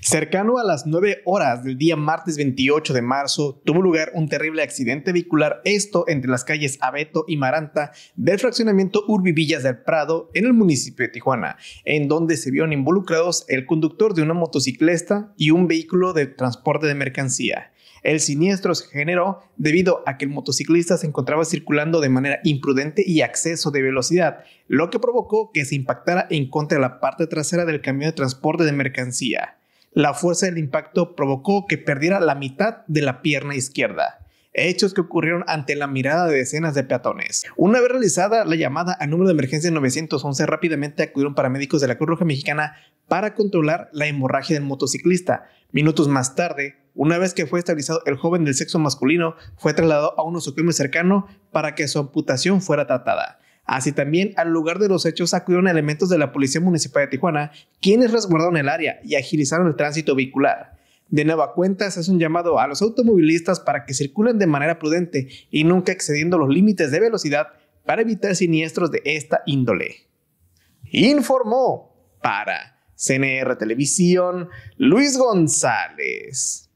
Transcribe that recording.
Cercano a las 9 horas del día martes 28 de marzo, tuvo lugar un terrible accidente vehicular, esto entre las calles Abeto y Maranta del fraccionamiento Urbivillas del Prado en el municipio de Tijuana, en donde se vieron involucrados el conductor de una motocicleta y un vehículo de transporte de mercancía. El siniestro se generó debido a que el motociclista se encontraba circulando de manera imprudente y acceso exceso de velocidad, lo que provocó que se impactara en contra de la parte trasera del camión de transporte de mercancía la fuerza del impacto provocó que perdiera la mitad de la pierna izquierda hechos que ocurrieron ante la mirada de decenas de peatones. Una vez realizada la llamada al número de emergencia 911, rápidamente acudieron paramédicos de la Cruz Roja Mexicana para controlar la hemorragia del motociclista. Minutos más tarde, una vez que fue estabilizado el joven del sexo masculino, fue trasladado a un muy cercano para que su amputación fuera tratada. Así también, al lugar de los hechos acudieron elementos de la Policía Municipal de Tijuana, quienes resguardaron el área y agilizaron el tránsito vehicular. De nueva cuenta, se hace un llamado a los automovilistas para que circulen de manera prudente y nunca excediendo los límites de velocidad para evitar siniestros de esta índole. Informó para CNR Televisión Luis González.